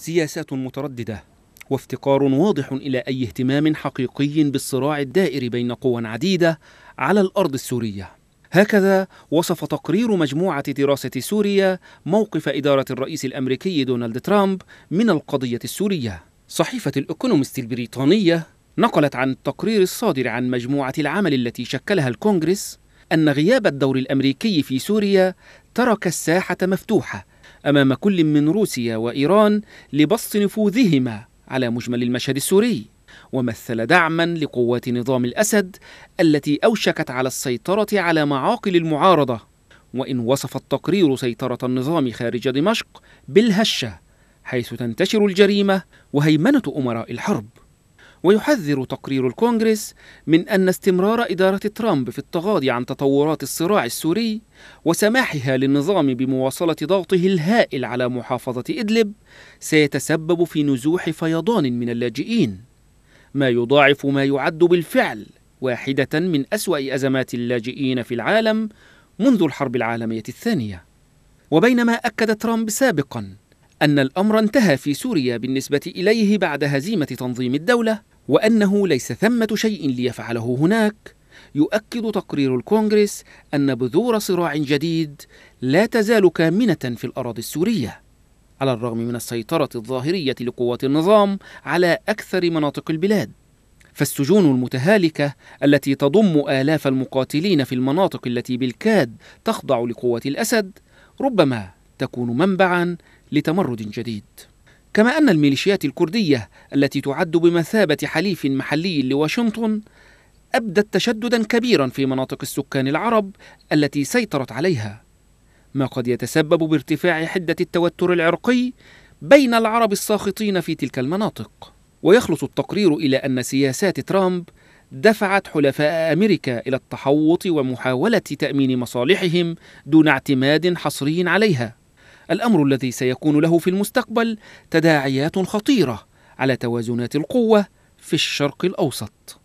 سياسات متردده وافتقار واضح الى اي اهتمام حقيقي بالصراع الدائر بين قوى عديده على الارض السوريه هكذا وصف تقرير مجموعه دراسه سوريا موقف اداره الرئيس الامريكي دونالد ترامب من القضيه السوريه صحيفه الايكونومست البريطانيه نقلت عن التقرير الصادر عن مجموعه العمل التي شكلها الكونغرس ان غياب الدور الامريكي في سوريا ترك الساحه مفتوحه أمام كل من روسيا وإيران لبسط نفوذهما على مجمل المشهد السوري ومثل دعما لقوات نظام الأسد التي أوشكت على السيطرة على معاقل المعارضة وإن وصف التقرير سيطرة النظام خارج دمشق بالهشة حيث تنتشر الجريمة وهيمنة أمراء الحرب ويحذر تقرير الكونغرس من أن استمرار إدارة ترامب في التغاضي عن تطورات الصراع السوري وسماحها للنظام بمواصلة ضغطه الهائل على محافظة إدلب سيتسبب في نزوح فيضان من اللاجئين ما يضاعف ما يعد بالفعل واحدة من أسوأ أزمات اللاجئين في العالم منذ الحرب العالمية الثانية وبينما أكد ترامب سابقاً أن الأمر انتهى في سوريا بالنسبة إليه بعد هزيمة تنظيم الدولة وأنه ليس ثمة شيء ليفعله هناك يؤكد تقرير الكونغرس أن بذور صراع جديد لا تزال كامنة في الأراضي السورية على الرغم من السيطرة الظاهرية لقوات النظام على أكثر مناطق البلاد فالسجون المتهالكة التي تضم آلاف المقاتلين في المناطق التي بالكاد تخضع لقوة الأسد ربما تكون منبعا لتمرد جديد كما أن الميليشيات الكردية التي تعد بمثابة حليف محلي لواشنطن أبدت تشددا كبيرا في مناطق السكان العرب التي سيطرت عليها ما قد يتسبب بارتفاع حدة التوتر العرقي بين العرب الساخطين في تلك المناطق ويخلص التقرير إلى أن سياسات ترامب دفعت حلفاء أمريكا إلى التحوط ومحاولة تأمين مصالحهم دون اعتماد حصري عليها الأمر الذي سيكون له في المستقبل تداعيات خطيرة على توازنات القوة في الشرق الأوسط